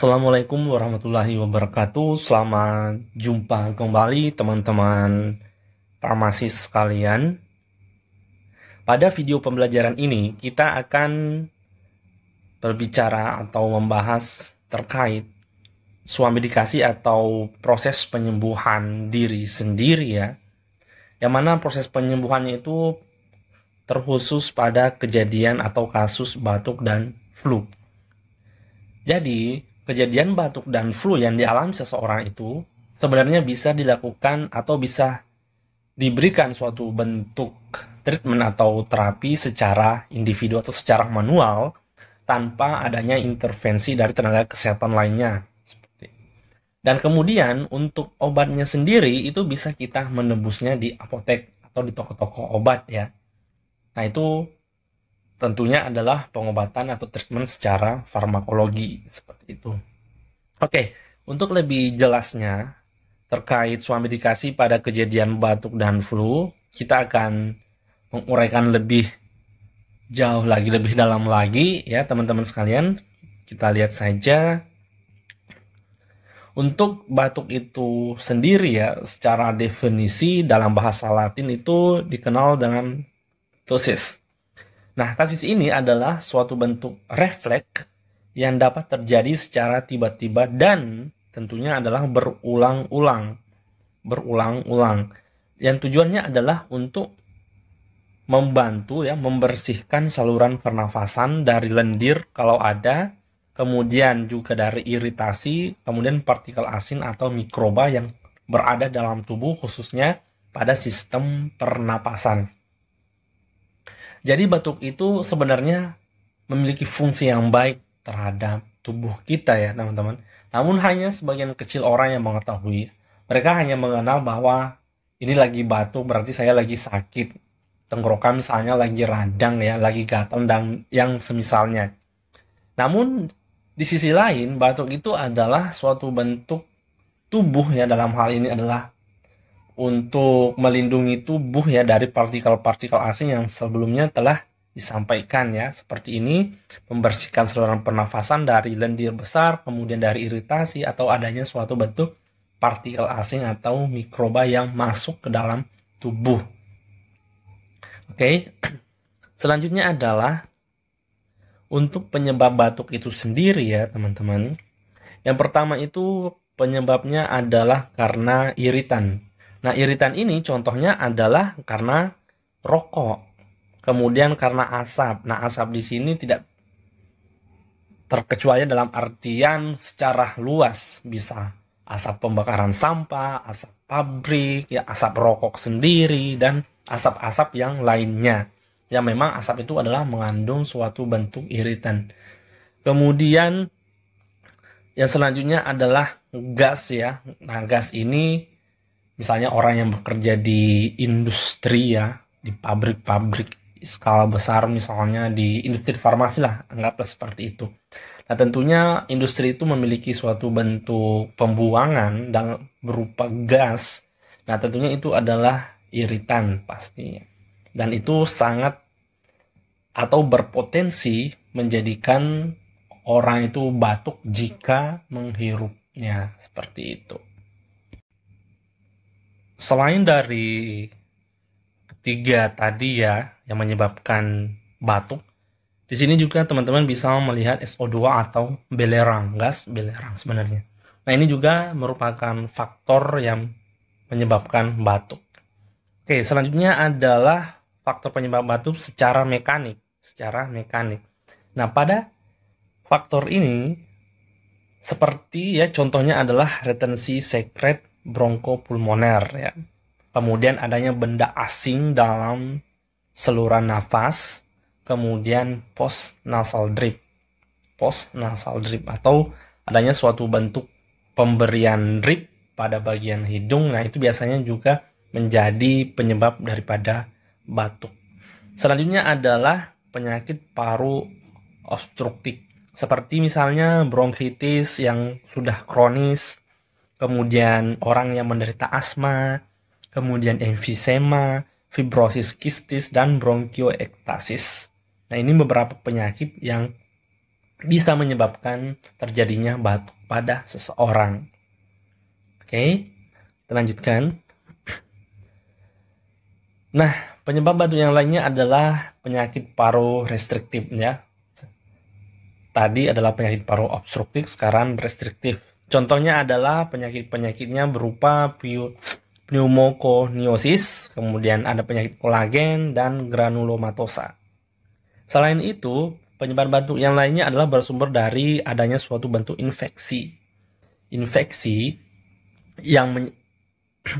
Assalamualaikum warahmatullahi wabarakatuh. Selamat jumpa kembali teman-teman farmasis sekalian. Pada video pembelajaran ini kita akan berbicara atau membahas terkait suami dikasih atau proses penyembuhan diri sendiri ya. Yang mana proses penyembuhannya itu terkhusus pada kejadian atau kasus batuk dan flu. Jadi, kejadian batuk dan flu yang dialami seseorang itu sebenarnya bisa dilakukan atau bisa diberikan suatu bentuk treatment atau terapi secara individu atau secara manual tanpa adanya intervensi dari tenaga kesehatan lainnya. Dan kemudian untuk obatnya sendiri itu bisa kita menebusnya di apotek atau di toko-toko obat ya. Nah itu tentunya adalah pengobatan atau treatment secara farmakologi seperti itu. Oke, untuk lebih jelasnya terkait suami medikasi pada kejadian batuk dan flu, kita akan menguraikan lebih jauh lagi, lebih dalam lagi ya teman-teman sekalian. Kita lihat saja untuk batuk itu sendiri ya secara definisi dalam bahasa Latin itu dikenal dengan tosis Nah, kasus ini adalah suatu bentuk refleks yang dapat terjadi secara tiba-tiba dan tentunya adalah berulang-ulang. Berulang-ulang. Yang tujuannya adalah untuk membantu ya membersihkan saluran pernafasan dari lendir kalau ada, kemudian juga dari iritasi, kemudian partikel asin atau mikroba yang berada dalam tubuh khususnya pada sistem pernapasan. Jadi batuk itu sebenarnya memiliki fungsi yang baik terhadap tubuh kita ya teman-teman. Namun hanya sebagian kecil orang yang mengetahui. Mereka hanya mengenal bahwa ini lagi batuk berarti saya lagi sakit. Tenggorokan misalnya lagi radang ya, lagi gatal dan yang semisalnya. Namun di sisi lain batuk itu adalah suatu bentuk tubuh ya dalam hal ini adalah untuk melindungi tubuh ya dari partikel-partikel asing yang sebelumnya telah disampaikan ya seperti ini membersihkan saluran pernafasan dari lendir besar kemudian dari iritasi atau adanya suatu bentuk partikel asing atau mikroba yang masuk ke dalam tubuh oke selanjutnya adalah untuk penyebab batuk itu sendiri ya teman-teman yang pertama itu penyebabnya adalah karena iritan Nah, iritan ini contohnya adalah karena rokok. Kemudian karena asap. Nah, asap di sini tidak terkecuali dalam artian secara luas bisa asap pembakaran sampah, asap pabrik, ya asap rokok sendiri dan asap-asap yang lainnya. Yang memang asap itu adalah mengandung suatu bentuk iritan. Kemudian yang selanjutnya adalah gas ya. Nah, gas ini misalnya orang yang bekerja di industri ya di pabrik-pabrik skala besar misalnya di industri farmasi lah anggaplah seperti itu nah tentunya industri itu memiliki suatu bentuk pembuangan dan berupa gas nah tentunya itu adalah iritan pastinya dan itu sangat atau berpotensi menjadikan orang itu batuk jika menghirupnya seperti itu selain dari tiga tadi ya yang menyebabkan batuk, di sini juga teman-teman bisa melihat SO2 atau belerang, gas belerang sebenarnya. Nah ini juga merupakan faktor yang menyebabkan batuk. Oke, selanjutnya adalah faktor penyebab batuk secara mekanik, secara mekanik. Nah, pada faktor ini seperti ya contohnya adalah retensi sekret bronkopulmoner ya. Kemudian adanya benda asing dalam seluruh nafas, kemudian post nasal drip. Post nasal drip atau adanya suatu bentuk pemberian drip pada bagian hidung. Nah, itu biasanya juga menjadi penyebab daripada batuk. Selanjutnya adalah penyakit paru obstruktif seperti misalnya bronkitis yang sudah kronis kemudian orang yang menderita asma, kemudian emfisema, fibrosis kistis, dan bronkoektasis. Nah, ini beberapa penyakit yang bisa menyebabkan terjadinya batuk pada seseorang. Oke, kita lanjutkan. Nah, penyebab batuk yang lainnya adalah penyakit paru restriktif ya. Tadi adalah penyakit paru obstruktif, sekarang restriktif. Contohnya adalah penyakit-penyakitnya berupa pneumokoniosis, kemudian ada penyakit kolagen dan granulomatosa. Selain itu, penyebab batuk yang lainnya adalah bersumber dari adanya suatu bentuk infeksi. Infeksi yang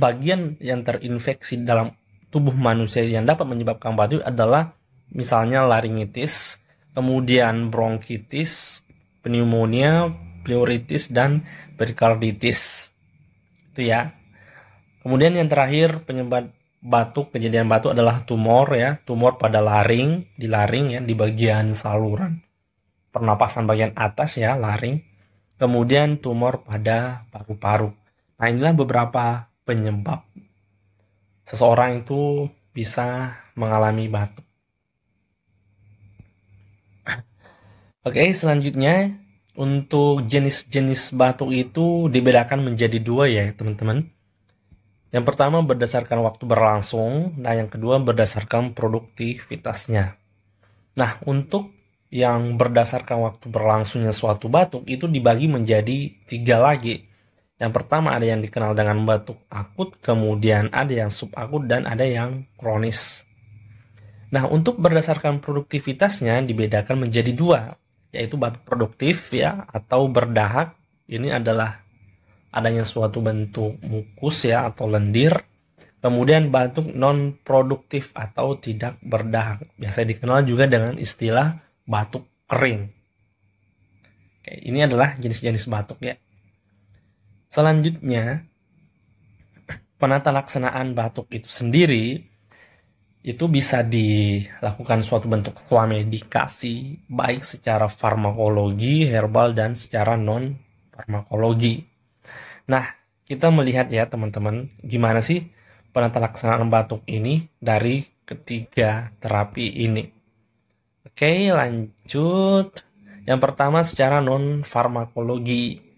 bagian yang terinfeksi dalam tubuh manusia yang dapat menyebabkan batuk adalah misalnya laringitis, kemudian bronkitis, pneumonia, pleuritis dan perikarditis. Itu ya. Kemudian yang terakhir penyebab batuk kejadian batuk adalah tumor ya, tumor pada laring, di laring ya, di bagian saluran pernapasan bagian atas ya, laring. Kemudian tumor pada paru-paru. Nah, inilah beberapa penyebab seseorang itu bisa mengalami batuk. Oke, selanjutnya untuk jenis-jenis batuk itu dibedakan menjadi dua ya teman-teman. Yang pertama berdasarkan waktu berlangsung, nah yang kedua berdasarkan produktivitasnya. Nah untuk yang berdasarkan waktu berlangsungnya suatu batuk itu dibagi menjadi tiga lagi. Yang pertama ada yang dikenal dengan batuk akut, kemudian ada yang subakut dan ada yang kronis. Nah untuk berdasarkan produktivitasnya dibedakan menjadi dua, yaitu batuk produktif ya atau berdahak ini adalah adanya suatu bentuk mukus ya atau lendir kemudian batuk non produktif atau tidak berdahak biasa dikenal juga dengan istilah batuk kering Oke, ini adalah jenis-jenis batuk ya selanjutnya penata laksanaan batuk itu sendiri itu bisa dilakukan suatu bentuk suamedikasi baik secara farmakologi, herbal dan secara non farmakologi. Nah, kita melihat ya teman-teman, gimana sih penata laksanaan batuk ini dari ketiga terapi ini. Oke, lanjut. Yang pertama secara non farmakologi.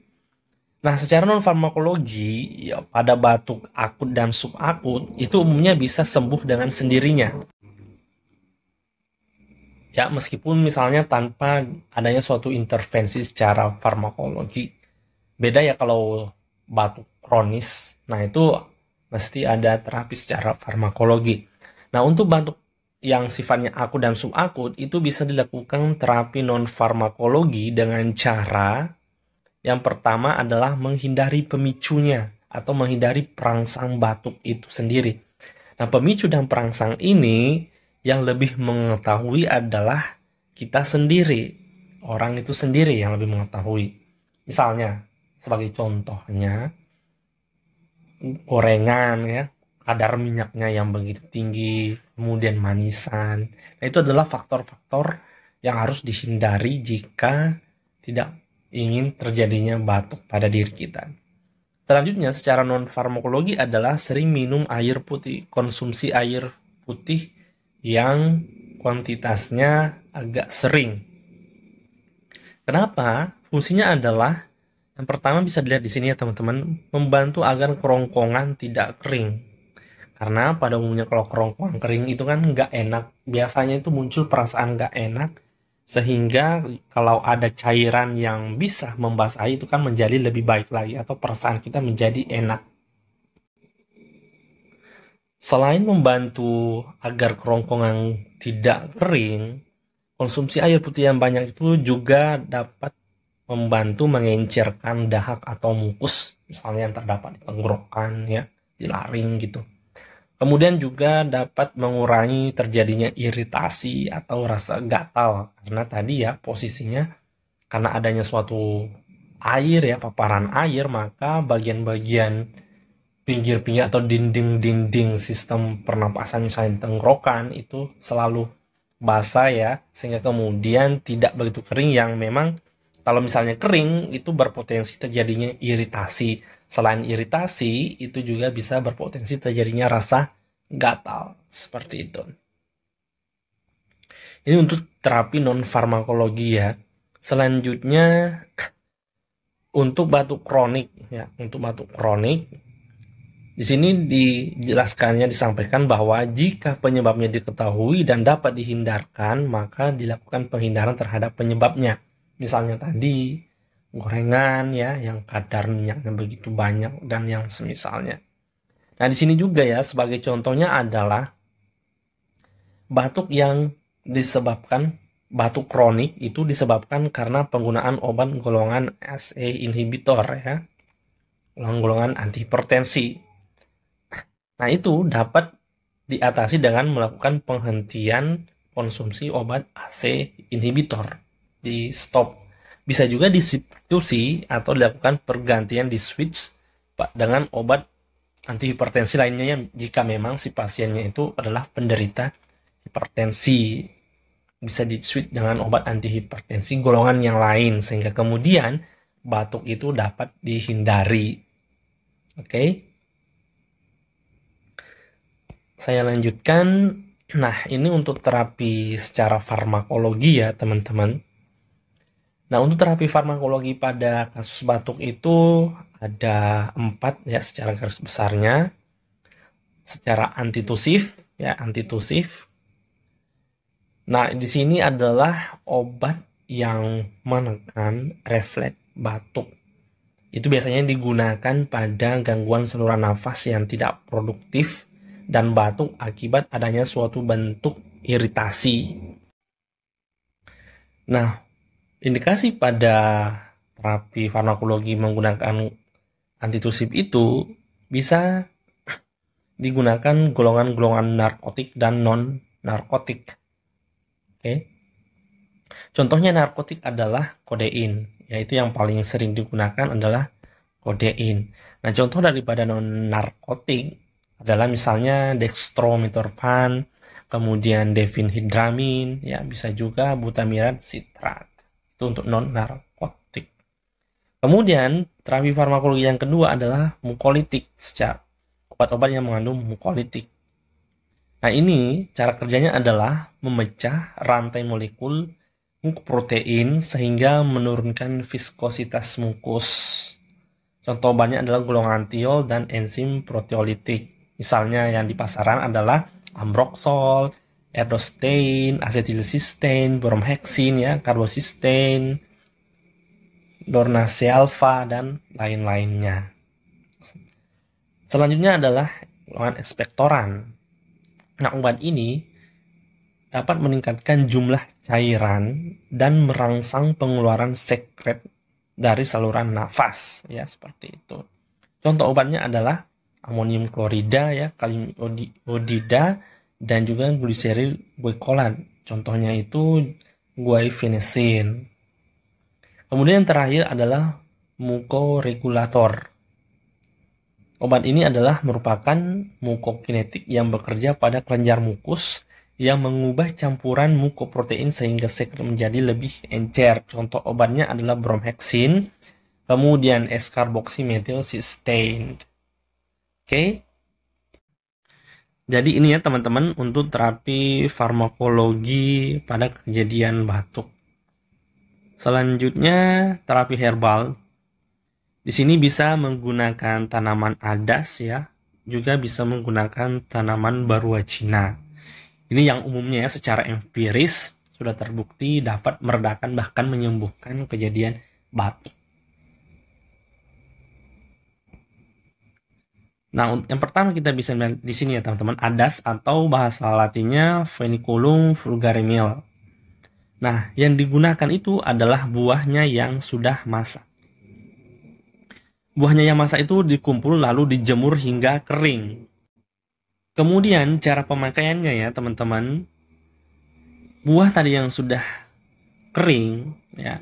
Nah, secara non-farmakologi, ya, pada batuk akut dan subakut itu umumnya bisa sembuh dengan sendirinya. Ya, meskipun misalnya tanpa adanya suatu intervensi secara farmakologi. Beda ya kalau batuk kronis. Nah, itu mesti ada terapi secara farmakologi. Nah, untuk batuk yang sifatnya akut dan subakut itu bisa dilakukan terapi non farmakologi dengan cara yang pertama adalah menghindari pemicunya atau menghindari perangsang batuk itu sendiri. Nah, pemicu dan perangsang ini yang lebih mengetahui adalah kita sendiri. Orang itu sendiri yang lebih mengetahui. Misalnya, sebagai contohnya gorengan ya, kadar minyaknya yang begitu tinggi, kemudian manisan. Nah, itu adalah faktor-faktor yang harus dihindari jika tidak ingin terjadinya batuk pada diri kita. Selanjutnya, secara non-farmakologi adalah sering minum air putih, konsumsi air putih yang kuantitasnya agak sering. Kenapa? Fungsinya adalah yang pertama bisa dilihat di sini ya teman-teman, membantu agar kerongkongan tidak kering. Karena pada umumnya kalau kerongkongan kering itu kan nggak enak, biasanya itu muncul perasaan nggak enak sehingga kalau ada cairan yang bisa membasahi itu kan menjadi lebih baik lagi atau perasaan kita menjadi enak. Selain membantu agar kerongkongan tidak kering, konsumsi air putih yang banyak itu juga dapat membantu mengencerkan dahak atau mukus misalnya yang terdapat di tenggorokan ya, di laring gitu. Kemudian juga dapat mengurangi terjadinya iritasi atau rasa gatal karena tadi ya posisinya karena adanya suatu air ya paparan air maka bagian-bagian pinggir-pinggir atau dinding-dinding sistem pernapasan misalnya tenggorokan itu selalu basah ya sehingga kemudian tidak begitu kering yang memang kalau misalnya kering itu berpotensi terjadinya iritasi Selain iritasi, itu juga bisa berpotensi terjadinya rasa gatal seperti itu. Ini untuk terapi non farmakologi ya. Selanjutnya untuk batuk kronik ya, untuk batuk kronik di sini dijelaskannya disampaikan bahwa jika penyebabnya diketahui dan dapat dihindarkan, maka dilakukan penghindaran terhadap penyebabnya. Misalnya tadi gorengan ya yang kadar minyaknya begitu banyak dan yang semisalnya. Nah di sini juga ya sebagai contohnya adalah batuk yang disebabkan batuk kronik itu disebabkan karena penggunaan obat golongan SE inhibitor ya golongan antihipertensi. Nah itu dapat diatasi dengan melakukan penghentian konsumsi obat AC inhibitor di stop bisa juga disubstitusi atau dilakukan pergantian di switch dengan obat antihipertensi lainnya yang jika memang si pasiennya itu adalah penderita hipertensi bisa di switch dengan obat antihipertensi golongan yang lain sehingga kemudian batuk itu dapat dihindari. Oke. Okay? Saya lanjutkan. Nah, ini untuk terapi secara farmakologi ya, teman-teman. Nah, untuk terapi farmakologi pada kasus batuk itu ada empat ya secara garis besarnya. Secara antitusif, ya antitusif. Nah, di sini adalah obat yang menekan refleks batuk. Itu biasanya digunakan pada gangguan saluran nafas yang tidak produktif dan batuk akibat adanya suatu bentuk iritasi. Nah, indikasi pada terapi farmakologi menggunakan antitusib itu bisa digunakan golongan-golongan narkotik dan non narkotik. Oke. Contohnya narkotik adalah kodein, yaitu yang paling sering digunakan adalah kodein. Nah, contoh daripada non narkotik adalah misalnya dextromethorphan, kemudian devinhidramin, ya bisa juga butamirat sitrat itu untuk non narkotik. Kemudian terapi farmakologi yang kedua adalah mukolitik secara obat-obat yang mengandung mukolitik. Nah ini cara kerjanya adalah memecah rantai molekul mukoprotein sehingga menurunkan viskositas mukus. Contoh banyak adalah golongan tiol dan enzim proteolitik. Misalnya yang di pasaran adalah ambroxol, erdostein, acetylcysteine, bromhexin ya, karbosistein, dornase alfa dan lain-lainnya. Selanjutnya adalah obat ekspektoran. Nah, obat ini dapat meningkatkan jumlah cairan dan merangsang pengeluaran sekret dari saluran nafas ya seperti itu. Contoh obatnya adalah amonium klorida ya, kalium odida, dan juga glycerin gue kolat contohnya itu gue finishing kemudian yang terakhir adalah mukoregulator obat ini adalah merupakan mukokinetik yang bekerja pada kelenjar mukus yang mengubah campuran mukoprotein sehingga sekret menjadi lebih encer contoh obatnya adalah bromhexin kemudian escarboxymethyl cysteine oke okay? Jadi ini ya teman-teman untuk terapi farmakologi pada kejadian batuk. Selanjutnya terapi herbal. Di sini bisa menggunakan tanaman adas ya, juga bisa menggunakan tanaman cina Ini yang umumnya ya secara empiris sudah terbukti dapat meredakan bahkan menyembuhkan kejadian batuk. Nah, yang pertama kita bisa lihat di sini ya teman-teman, adas atau bahasa latinnya vulgare mil. Nah, yang digunakan itu adalah buahnya yang sudah masak. Buahnya yang masak itu dikumpul lalu dijemur hingga kering. Kemudian cara pemakaiannya ya teman-teman. Buah tadi yang sudah kering ya.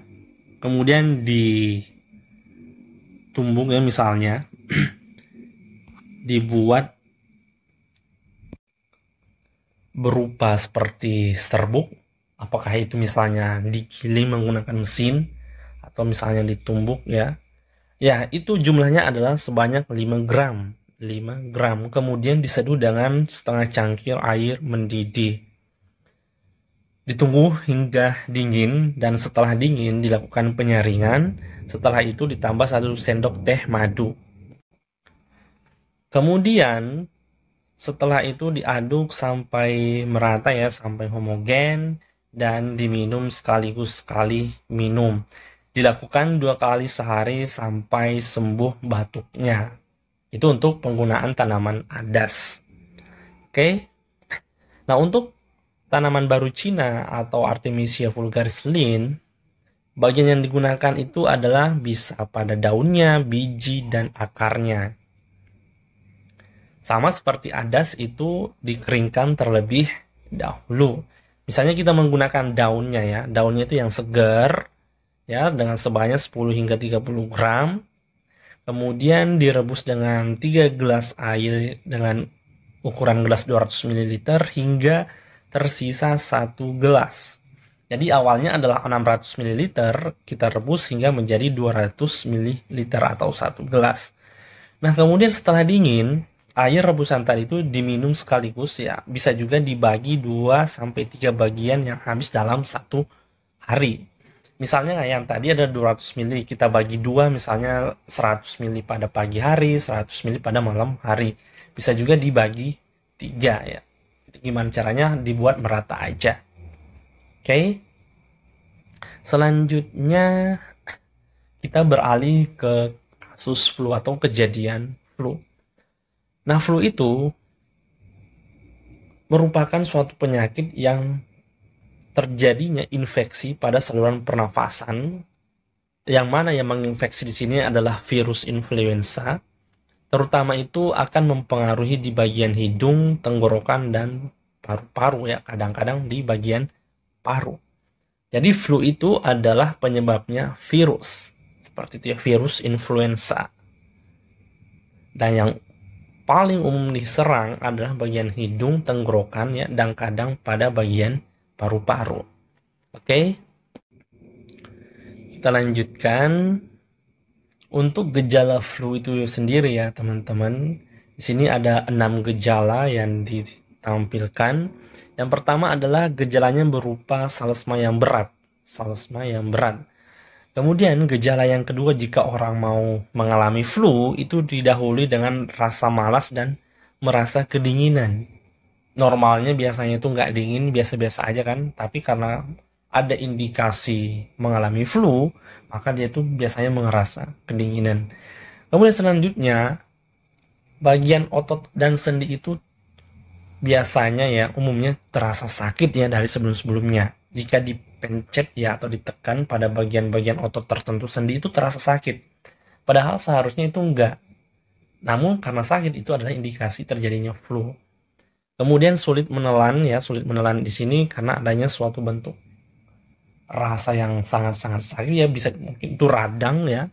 Kemudian ditumbuk ya misalnya dibuat berupa seperti serbuk apakah itu misalnya digiling menggunakan mesin atau misalnya ditumbuk ya ya itu jumlahnya adalah sebanyak 5 gram 5 gram kemudian diseduh dengan setengah cangkir air mendidih ditunggu hingga dingin dan setelah dingin dilakukan penyaringan setelah itu ditambah satu sendok teh madu Kemudian setelah itu diaduk sampai merata ya, sampai homogen dan diminum sekaligus sekali minum. Dilakukan dua kali sehari sampai sembuh batuknya. Itu untuk penggunaan tanaman adas. Oke. Nah, untuk tanaman baru Cina atau Artemisia vulgaris Lin, bagian yang digunakan itu adalah bisa pada daunnya, biji, dan akarnya. Sama seperti adas itu dikeringkan terlebih dahulu. Misalnya kita menggunakan daunnya ya, daunnya itu yang segar ya dengan sebanyak 10 hingga 30 gram. Kemudian direbus dengan 3 gelas air dengan ukuran gelas 200 ml hingga tersisa 1 gelas. Jadi awalnya adalah 600 ml, kita rebus hingga menjadi 200 ml atau 1 gelas. Nah, kemudian setelah dingin, air rebusan tadi itu diminum sekaligus ya bisa juga dibagi 2 sampai 3 bagian yang habis dalam satu hari misalnya yang tadi ada 200 ml kita bagi dua misalnya 100 ml pada pagi hari 100 ml pada malam hari bisa juga dibagi tiga ya gimana caranya dibuat merata aja oke selanjutnya kita beralih ke kasus flu atau kejadian flu Nah, flu itu merupakan suatu penyakit yang terjadinya infeksi pada saluran pernafasan yang mana yang menginfeksi di sini adalah virus influenza terutama itu akan mempengaruhi di bagian hidung, tenggorokan dan paru-paru ya kadang-kadang di bagian paru. Jadi flu itu adalah penyebabnya virus seperti itu ya virus influenza. Dan yang paling umum diserang adalah bagian hidung, tenggorokan ya, dan kadang pada bagian paru-paru. Oke. Kita lanjutkan untuk gejala flu itu sendiri ya, teman-teman. Di sini ada enam gejala yang ditampilkan. Yang pertama adalah gejalanya berupa salesma yang berat. Salesma yang berat. Kemudian gejala yang kedua jika orang mau mengalami flu itu didahului dengan rasa malas dan merasa kedinginan. Normalnya biasanya itu nggak dingin, biasa-biasa aja kan. Tapi karena ada indikasi mengalami flu, maka dia itu biasanya merasa kedinginan. Kemudian selanjutnya, bagian otot dan sendi itu biasanya ya umumnya terasa sakit ya dari sebelum-sebelumnya. Jika di dipencet ya atau ditekan pada bagian-bagian otot tertentu sendi itu terasa sakit. Padahal seharusnya itu enggak. Namun karena sakit itu adalah indikasi terjadinya flu. Kemudian sulit menelan ya, sulit menelan di sini karena adanya suatu bentuk rasa yang sangat-sangat sakit ya bisa mungkin itu radang ya.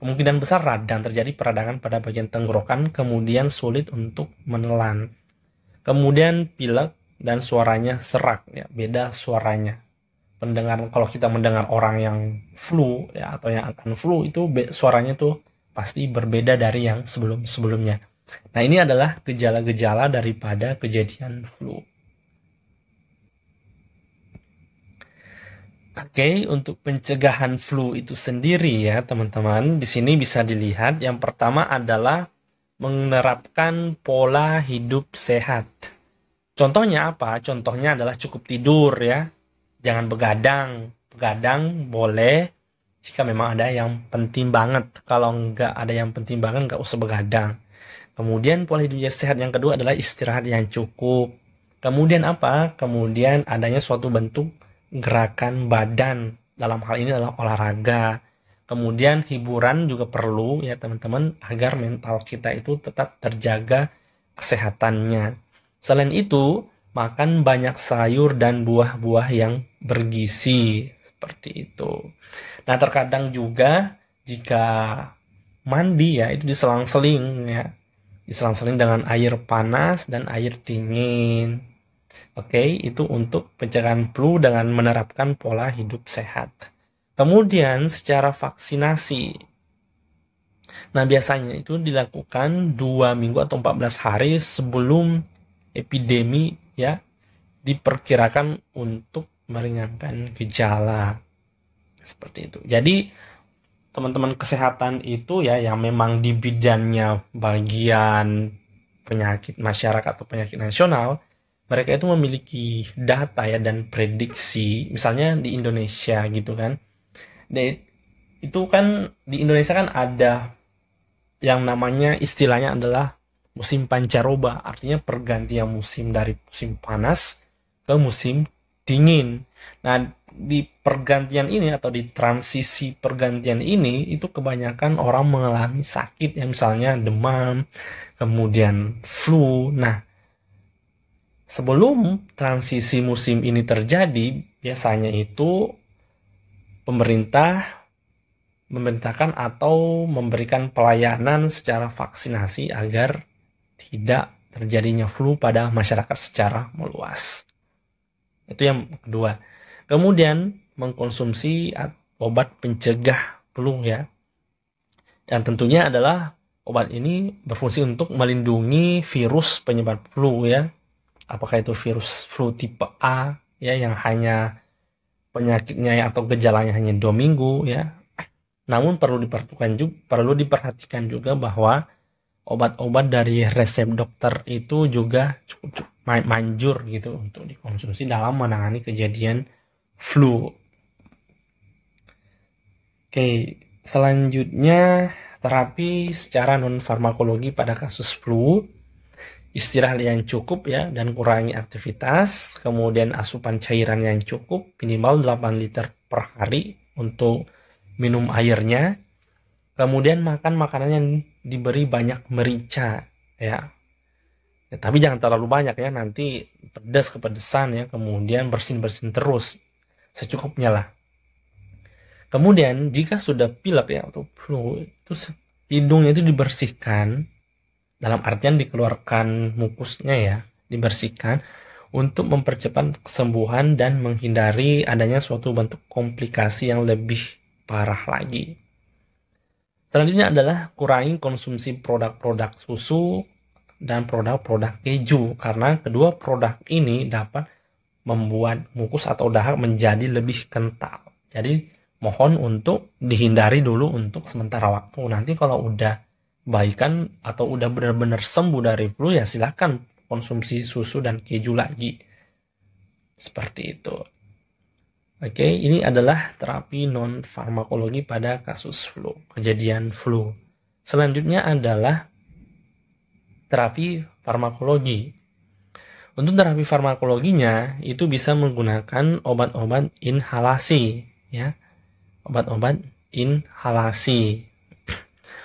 Kemungkinan besar radang terjadi peradangan pada bagian tenggorokan kemudian sulit untuk menelan. Kemudian pilek dan suaranya serak ya, beda suaranya pendengar kalau kita mendengar orang yang flu ya atau yang akan flu itu suaranya tuh pasti berbeda dari yang sebelum sebelumnya. Nah ini adalah gejala-gejala daripada kejadian flu. Oke, okay, untuk pencegahan flu itu sendiri ya teman-teman, di sini bisa dilihat yang pertama adalah menerapkan pola hidup sehat. Contohnya apa? Contohnya adalah cukup tidur ya, jangan begadang begadang boleh jika memang ada yang penting banget kalau nggak ada yang penting banget nggak usah begadang kemudian pola hidup yang sehat yang kedua adalah istirahat yang cukup kemudian apa kemudian adanya suatu bentuk gerakan badan dalam hal ini adalah olahraga kemudian hiburan juga perlu ya teman-teman agar mental kita itu tetap terjaga kesehatannya selain itu makan banyak sayur dan buah-buah yang bergizi seperti itu. Nah, terkadang juga jika mandi ya itu diselang-seling ya. Diselang-seling dengan air panas dan air dingin. Oke, itu untuk pencegahan flu dengan menerapkan pola hidup sehat. Kemudian secara vaksinasi Nah, biasanya itu dilakukan dua minggu atau 14 hari sebelum epidemi ya diperkirakan untuk meringankan gejala seperti itu. Jadi teman-teman kesehatan itu ya yang memang di bidangnya bagian penyakit masyarakat atau penyakit nasional, mereka itu memiliki data ya dan prediksi, misalnya di Indonesia gitu kan. Dan nah, itu kan di Indonesia kan ada yang namanya istilahnya adalah musim pancaroba artinya pergantian musim dari musim panas ke musim dingin. Nah, di pergantian ini atau di transisi pergantian ini itu kebanyakan orang mengalami sakit yang misalnya demam, kemudian flu. Nah, sebelum transisi musim ini terjadi, biasanya itu pemerintah memerintahkan atau memberikan pelayanan secara vaksinasi agar tidak terjadinya flu pada masyarakat secara meluas. Itu yang kedua. Kemudian mengkonsumsi obat pencegah flu ya. Dan tentunya adalah obat ini berfungsi untuk melindungi virus penyebab flu ya. Apakah itu virus flu tipe A ya yang hanya penyakitnya ya, atau gejalanya hanya dua minggu ya. Namun perlu diperhatikan juga, perlu diperhatikan juga bahwa obat-obat dari resep dokter itu juga cukup, cukup manjur gitu untuk dikonsumsi dalam menangani kejadian flu. Oke, selanjutnya terapi secara non farmakologi pada kasus flu. Istirahat yang cukup ya dan kurangi aktivitas, kemudian asupan cairan yang cukup minimal 8 liter per hari untuk minum airnya Kemudian makan makanan yang diberi banyak merica ya. ya tapi jangan terlalu banyak ya nanti pedas kepedesan ya. Kemudian bersin-bersin terus secukupnya lah. Kemudian jika sudah pilek ya atau flu itu hidungnya itu dibersihkan dalam artian dikeluarkan mukusnya ya dibersihkan untuk mempercepat kesembuhan dan menghindari adanya suatu bentuk komplikasi yang lebih parah lagi. Selanjutnya adalah kurangi konsumsi produk-produk susu dan produk-produk keju karena kedua produk ini dapat membuat mukus atau dahak menjadi lebih kental. Jadi mohon untuk dihindari dulu untuk sementara waktu. Nanti kalau udah baikan atau udah benar-benar sembuh dari flu ya silahkan konsumsi susu dan keju lagi. Seperti itu. Oke, okay, ini adalah terapi non farmakologi pada kasus flu, kejadian flu. Selanjutnya adalah terapi farmakologi. Untuk terapi farmakologinya itu bisa menggunakan obat-obat inhalasi, ya. Obat-obat inhalasi.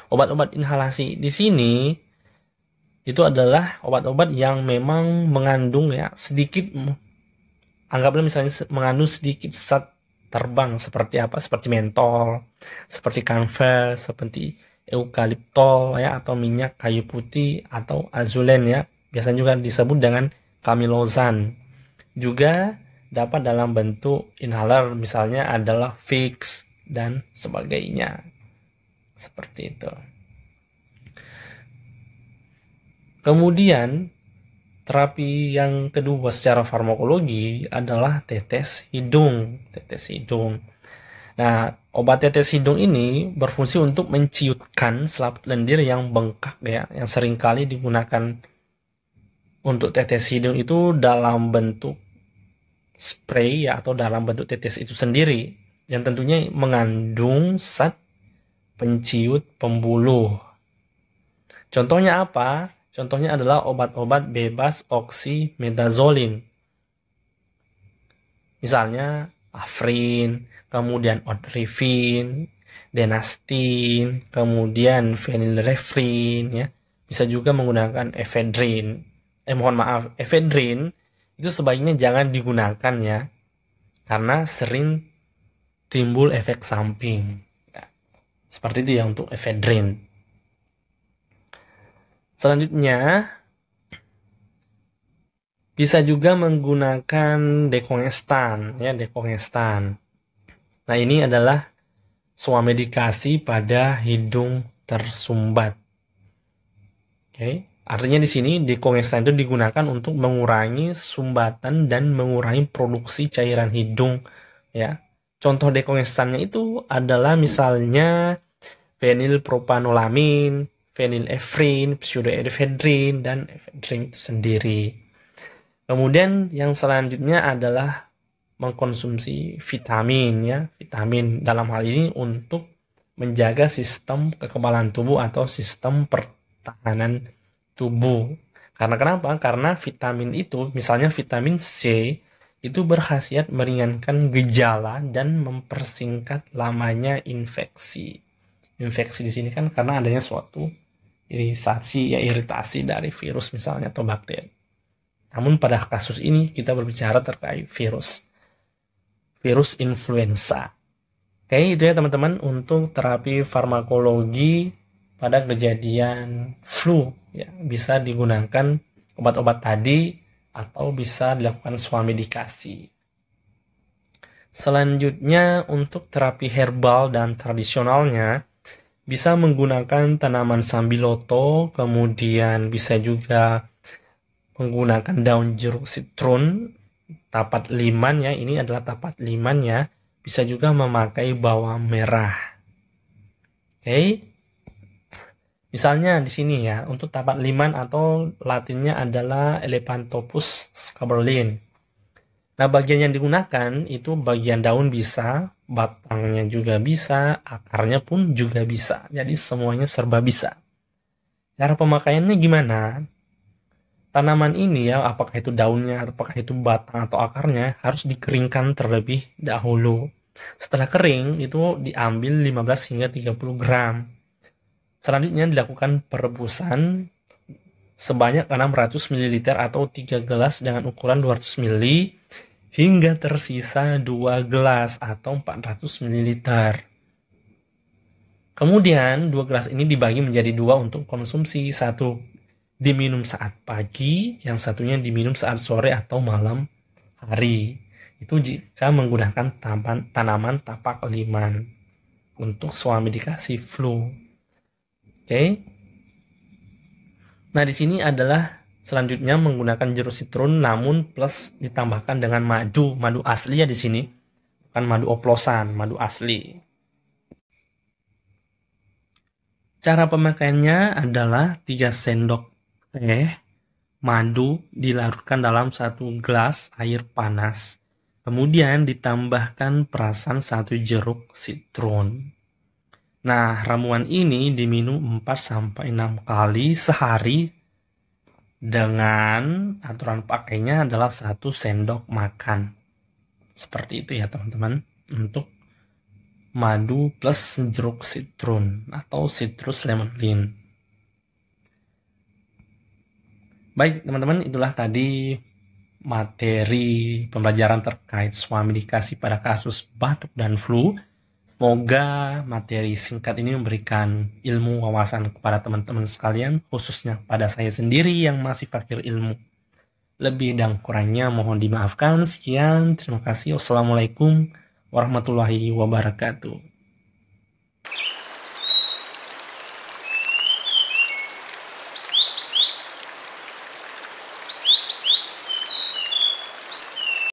Obat-obat inhalasi di sini itu adalah obat-obat yang memang mengandung ya sedikit anggaplah misalnya mengandung sedikit zat terbang seperti apa seperti mentol seperti kanver seperti eukaliptol ya atau minyak kayu putih atau azulen ya biasanya juga disebut dengan kamilozan juga dapat dalam bentuk inhaler misalnya adalah fix dan sebagainya seperti itu kemudian Terapi yang kedua secara farmakologi adalah tetes hidung, tetes hidung. Nah, obat tetes hidung ini berfungsi untuk menciutkan selaput lendir yang bengkak ya, yang seringkali digunakan untuk tetes hidung itu dalam bentuk spray ya atau dalam bentuk tetes itu sendiri yang tentunya mengandung zat penciut pembuluh. Contohnya apa? Contohnya adalah obat-obat bebas oksimetazolin, Misalnya Afrin, kemudian Odrifin, Denastin, kemudian Fenilrefrin ya. Bisa juga menggunakan Efedrin. Eh mohon maaf, Efedrin itu sebaiknya jangan digunakan ya. Karena sering timbul efek samping. Ya, seperti itu ya untuk Efedrin. Selanjutnya, bisa juga menggunakan dekongestan, ya dekongestan. Nah ini adalah suamedikasi pada hidung tersumbat. Oke, artinya di sini dekongestan itu digunakan untuk mengurangi sumbatan dan mengurangi produksi cairan hidung, ya. Contoh dekongestannya itu adalah misalnya propanolamin, pseudo pseudoephedrine, dan ephedrine itu sendiri. Kemudian yang selanjutnya adalah mengkonsumsi vitamin ya, vitamin dalam hal ini untuk menjaga sistem kekebalan tubuh atau sistem pertahanan tubuh. Karena kenapa? Karena vitamin itu, misalnya vitamin C, itu berkhasiat meringankan gejala dan mempersingkat lamanya infeksi. Infeksi di sini kan karena adanya suatu irisasi ya iritasi dari virus misalnya atau bakteri. Namun pada kasus ini kita berbicara terkait virus. Virus influenza. Oke, itu ya teman-teman untuk terapi farmakologi pada kejadian flu ya bisa digunakan obat-obat tadi atau bisa dilakukan suami medikasi. Selanjutnya untuk terapi herbal dan tradisionalnya bisa menggunakan tanaman sambiloto, kemudian bisa juga menggunakan daun jeruk sitrun, tapat liman ya, ini adalah tapat liman ya, bisa juga memakai bawang merah. Oke. Okay. Misalnya di sini ya, untuk tapat liman atau latinnya adalah Elephantopus scabrolin. Nah, bagian yang digunakan itu bagian daun bisa, batangnya juga bisa, akarnya pun juga bisa. Jadi semuanya serba bisa. Cara pemakaiannya gimana? Tanaman ini ya, apakah itu daunnya, apakah itu batang atau akarnya, harus dikeringkan terlebih dahulu. Setelah kering, itu diambil 15 hingga 30 gram. Selanjutnya dilakukan perebusan sebanyak 600 ml atau 3 gelas dengan ukuran 200 ml hingga tersisa 2 gelas atau 400 ml. Kemudian, dua gelas ini dibagi menjadi dua untuk konsumsi. Satu diminum saat pagi, yang satunya diminum saat sore atau malam hari. Itu jika menggunakan tanaman, tanaman tapak liman untuk suami dikasih flu. Oke. Okay? Nah, di sini adalah Selanjutnya menggunakan jeruk sitrun namun plus ditambahkan dengan madu, madu asli ya di sini. Bukan madu oplosan, madu asli. Cara pemakaiannya adalah 3 sendok teh madu dilarutkan dalam satu gelas air panas. Kemudian ditambahkan perasan satu jeruk sitrun Nah, ramuan ini diminum 4 sampai 6 kali sehari dengan aturan pakainya adalah satu sendok makan. Seperti itu ya teman-teman untuk madu plus jeruk sitrun atau citrus lemon lin. Baik teman-teman itulah tadi materi pembelajaran terkait suami dikasih pada kasus batuk dan flu. Semoga materi singkat ini memberikan ilmu wawasan kepada teman-teman sekalian, khususnya pada saya sendiri yang masih fakir ilmu. Lebih dan kurangnya mohon dimaafkan. Sekian, terima kasih. Wassalamualaikum warahmatullahi wabarakatuh.